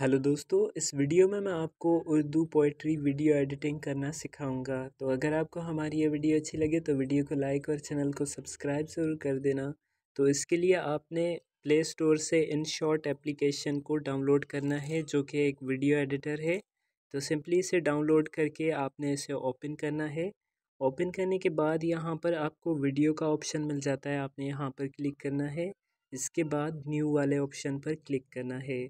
hello दोस्तों इस video में मैं आपको उर्दू पोइट्री वीडियो एडिटिंग करना सिखाऊंगा तो अगर आपको हमारी ये वीडियो अच्छी लगे तो वीडियो को लाइक और चैनल को सब्सक्राइब ज़रूर कर देना तो इसके लिए आपने प्ले स्टोर से इन शॉर्ट एप्लीकेशन को डाउनलोड करना है जो कि एक वीडियो एडिटर है तो सिंपली इसे डाउनलोड करके आपने इसे ओपन करना है ओपन करने के बाद यहाँ पर आपको वीडियो का ऑप्शन मिल जाता है आपने यहाँ पर क्लिक करना है इसके बाद न्यू वाले ऑप्शन पर क्लिक करना है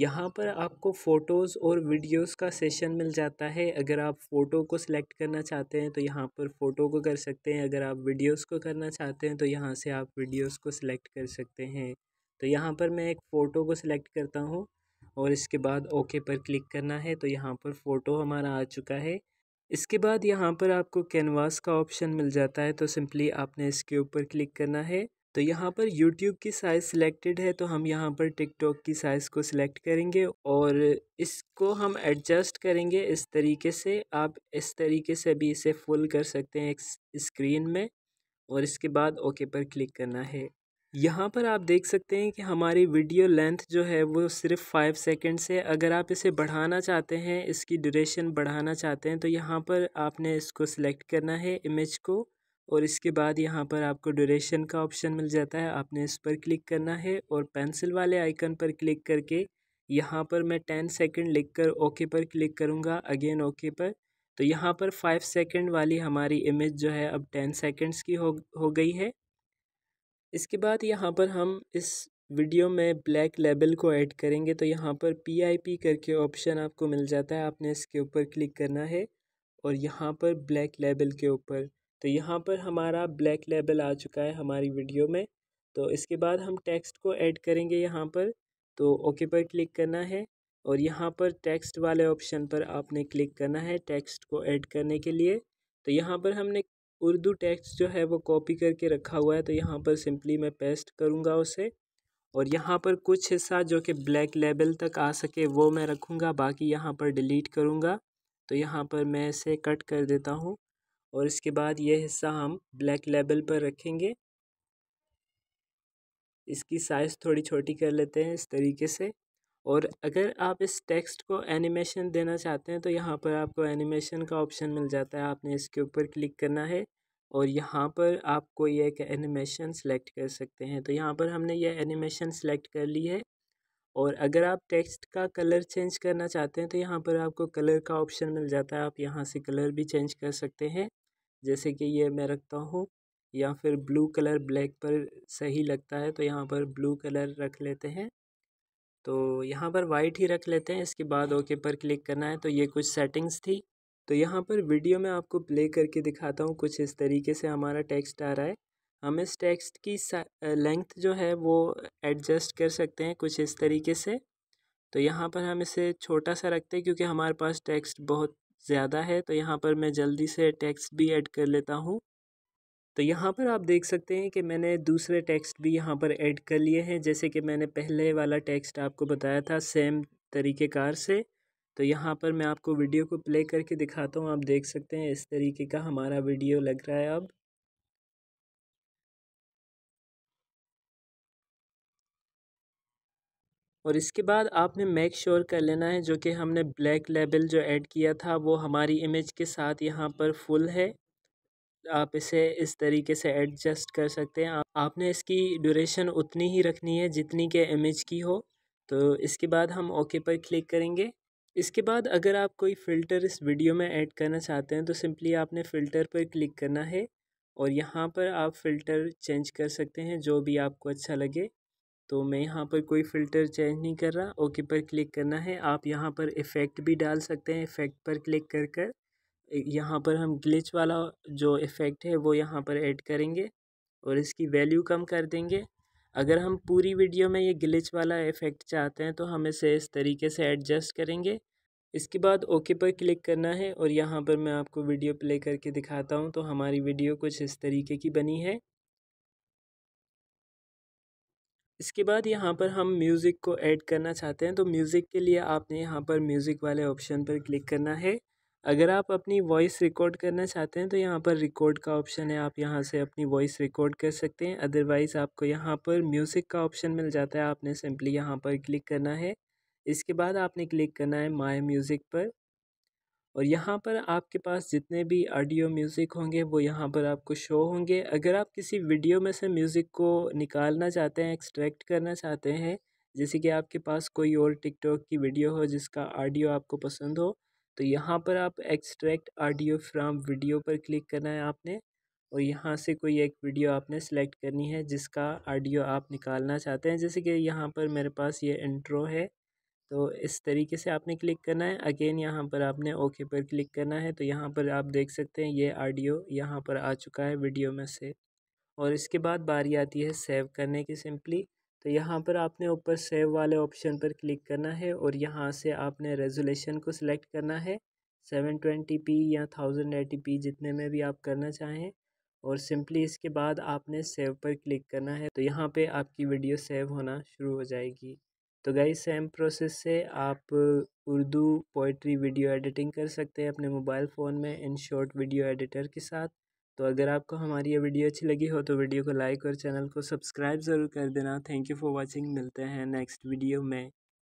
यहाँ पर आपको फ़ोटोज़ और वीडियोस का सेशन मिल जाता है अगर आप फ़ोटो को सिलेक्ट करना चाहते हैं तो यहाँ पर फ़ोटो को कर सकते हैं अगर आप वीडियोस को करना चाहते हैं तो यहाँ से आप वीडियोस को सिलेक्ट कर सकते हैं तो यहाँ पर मैं एक फ़ोटो को सिलेक्ट करता हूँ और इसके बाद ओके पर क्लिक करना है तो यहाँ पर फ़ोटो हमारा आ चुका है इसके बाद यहाँ पर आपको कैनवास का ऑप्शन मिल जाता है तो सिंपली आपने इसके ऊपर क्लिक करना है तो यहाँ पर YouTube की साइज़ सिलेक्टेड है तो हम यहाँ पर TikTok की साइज़ को सिलेक्ट करेंगे और इसको हम एडजस्ट करेंगे इस तरीके से आप इस तरीके से भी इसे फुल कर सकते हैं स्क्रीन में और इसके बाद ओके पर क्लिक करना है यहाँ पर आप देख सकते हैं कि हमारी वीडियो लेंथ जो है वो सिर्फ फाइव सेकेंड्स से अगर आप इसे बढ़ाना चाहते हैं इसकी ड्यूरेशन बढ़ाना चाहते हैं तो यहाँ पर आपने इसको सिलेक्ट करना है इमेज को और इसके बाद यहाँ पर आपको ड्यूरेशन का ऑप्शन मिल जाता है आपने इस पर क्लिक करना है और पेंसिल वाले आइकन पर क्लिक करके यहाँ पर मैं टेन सेकेंड लिख कर ओके पर क्लिक करूँगा अगेन ओके पर तो यहाँ पर फाइव सेकेंड वाली हमारी इमेज जो है अब टेन सेकेंड्स की हो हो गई है इसके बाद यहाँ पर हम इस वीडियो में ब्लैक लेबल को ऐड करेंगे तो यहाँ पर पीआईपी करके ऑप्शन आपको मिल जाता है आपने इसके ऊपर क्लिक करना है और यहाँ पर ब्लैक लेबल के ऊपर तो यहाँ पर हमारा ब्लैक लेबल आ चुका है हमारी वीडियो में तो इसके बाद हम टेक्स्ट को ऐड करेंगे यहाँ पर तो ओके पर क्लिक करना है और यहाँ पर टेक्स्ट वाले ऑप्शन पर आपने क्लिक करना है टेक्स्ट को ऐड करने के लिए तो यहाँ पर हमने उर्दू टेक्स्ट जो है वो कॉपी करके रखा हुआ है तो यहाँ पर सिंपली मैं पेस्ट करूँगा उसे और यहाँ पर कुछ हिस्सा जो कि ब्लैक लेबल तक आ सके वो मैं रखूँगा बाकी यहाँ पर डिलीट करूँगा तो यहाँ पर मैं इसे कट कर देता हूँ और इसके बाद ये हिस्सा हम ब्लैक लेबल पर रखेंगे इसकी साइज़ थोड़ी छोटी कर लेते हैं इस तरीके से और अगर आप इस टेक्स्ट को एनिमेशन देना चाहते हैं तो यहाँ पर आपको एनिमेशन का ऑप्शन मिल जाता है आपने इसके ऊपर क्लिक करना है और यहाँ पर आप कोई एक एनिमेशन सेलेक्ट कर सकते हैं तो यहाँ पर हमने यह एनिमेशन सेलेक्ट कर ली है और अगर आप टेक्स्ट का कलर चेंज करना चाहते हैं तो यहाँ पर आपको कलर का ऑप्शन मिल जाता है आप यहाँ से कलर भी चेंज कर सकते हैं जैसे कि ये मैं रखता हूँ या फिर ब्लू कलर ब्लैक पर सही लगता है तो यहाँ पर ब्लू कलर रख लेते हैं तो यहाँ पर वाइट ही रख लेते हैं इसके बाद ओके पर क्लिक करना है तो ये कुछ सेटिंग्स थी तो यहाँ पर वीडियो में आपको प्ले करके दिखाता हूँ कुछ इस तरीके से हमारा टेक्स्ट आ रहा है हम इस टेक्स्ट की लेंथ जो है वो एडजस्ट कर सकते हैं कुछ इस तरीके से तो यहाँ पर हम इसे छोटा सा रखते हैं क्योंकि हमारे पास टेक्स्ट बहुत ज़्यादा है तो यहाँ पर मैं जल्दी से टेक्स्ट भी ऐड कर लेता हूँ तो यहाँ पर आप देख सकते हैं कि मैंने दूसरे टेक्स्ट भी यहाँ पर ऐड कर लिए हैं जैसे कि मैंने पहले वाला टेक्स्ट आपको बताया था सेम तरीक़ेकार से तो यहाँ पर मैं आपको वीडियो को प्ले करके दिखाता हूँ आप देख सकते हैं इस तरीके का हमारा वीडियो लग रहा है अब और इसके बाद आपने मेक श्योर sure कर लेना है जो कि हमने ब्लैक लेबल जो ऐड किया था वो हमारी इमेज के साथ यहाँ पर फुल है आप इसे इस तरीके से एडजस्ट कर सकते हैं आपने इसकी ड्यूरेशन उतनी ही रखनी है जितनी के इमेज की हो तो इसके बाद हम ओके पर क्लिक करेंगे इसके बाद अगर आप कोई फ़िल्टर इस वीडियो में ऐड करना चाहते हैं तो सिंपली आपने फ़िल्टर पर क्लिक करना है और यहाँ पर आप फ़िल्टर चेंज कर सकते हैं जो भी आपको अच्छा लगे तो मैं यहाँ पर कोई फ़िल्टर चेंज नहीं कर रहा ओके पर क्लिक करना है आप यहाँ पर इफ़ेक्ट भी डाल सकते हैं इफ़ेक्ट पर क्लिक कर कर यहाँ पर हम ग्लिच वाला जो इफ़ेक्ट है वो यहाँ पर ऐड करेंगे और इसकी वैल्यू कम कर देंगे अगर हम पूरी वीडियो में ये ग्लिच वाला इफ़ेक्ट चाहते हैं तो हम इसे इस तरीके से एडजस्ट करेंगे इसके बाद ओके पर क्लिक करना है और यहाँ पर मैं आपको वीडियो प्ले करके दिखाता हूँ तो हमारी वीडियो कुछ इस तरीके की बनी है इसके बाद यहाँ पर हम म्यूज़िक को ऐड करना चाहते हैं तो म्यूज़िक के लिए आपने यहाँ पर म्यूज़िक वाले ऑप्शन पर क्लिक करना है अगर आप अपनी वॉइस रिकॉर्ड करना चाहते हैं तो यहाँ पर रिकॉर्ड का ऑप्शन है आप यहाँ से अपनी वॉइस रिकॉर्ड कर सकते हैं अदरवाइज़ आपको यहाँ पर म्यूज़िक का ऑप्शन मिल जाता है आपने सिंपली यहाँ पर क्लिक करना है इसके बाद आपने क्लिक करना है माय म्यूज़िक पर और यहाँ पर आपके पास जितने भी ऑडियो म्यूज़िक होंगे वो यहाँ पर आपको शो होंगे अगर आप किसी वीडियो में से म्यूज़िक को निकालना चाहते हैं एक्सट्रैक्ट करना चाहते हैं जैसे कि आपके पास कोई और टिकटॉक की वीडियो हो जिसका ऑडियो आपको पसंद हो तो यहाँ पर आप एक्सट्रैक्ट ऑडियो फ्राम वीडियो पर क्लिक करना है आपने और यहाँ से कोई एक वीडियो आपने सेलेक्ट करनी है जिसका ऑडियो आप निकालना चाहते हैं जैसे कि यहाँ पर मेरे पास ये इंट्रो है तो इस तरीके से आपने क्लिक करना है अगेन यहाँ पर आपने ओके पर क्लिक करना है तो यहाँ पर आप देख सकते हैं ये ऑडियो यहाँ पर आ चुका है वीडियो में से और इसके बाद बारी आती है सेव करने की सिंपली तो यहाँ पर आपने ऊपर सेव वाले ऑप्शन पर क्लिक करना है और यहाँ से आपने रेजोलेशन को सिलेक्ट करना है सेवन ट्वेंटी पी या थाउजेंड एटी पी जितने में भी आप करना चाहें और सिंपली इसके बाद आपने सेव पर क्लिक करना है तो यहाँ पे आपकी वीडियो सेव होना शुरू हो जाएगी तो गई सेम प्रोसेस से आप उर्दू पोइट्री वीडियो एडिटिंग कर सकते हैं अपने मोबाइल फ़ोन में इन शॉर्ट वीडियो एडिटर के साथ तो अगर आपको हमारी ये वीडियो अच्छी लगी हो तो वीडियो को लाइक और चैनल को सब्सक्राइब ज़रूर कर देना थैंक यू फॉर वॉचिंग मिलते हैं नेक्स्ट वीडियो में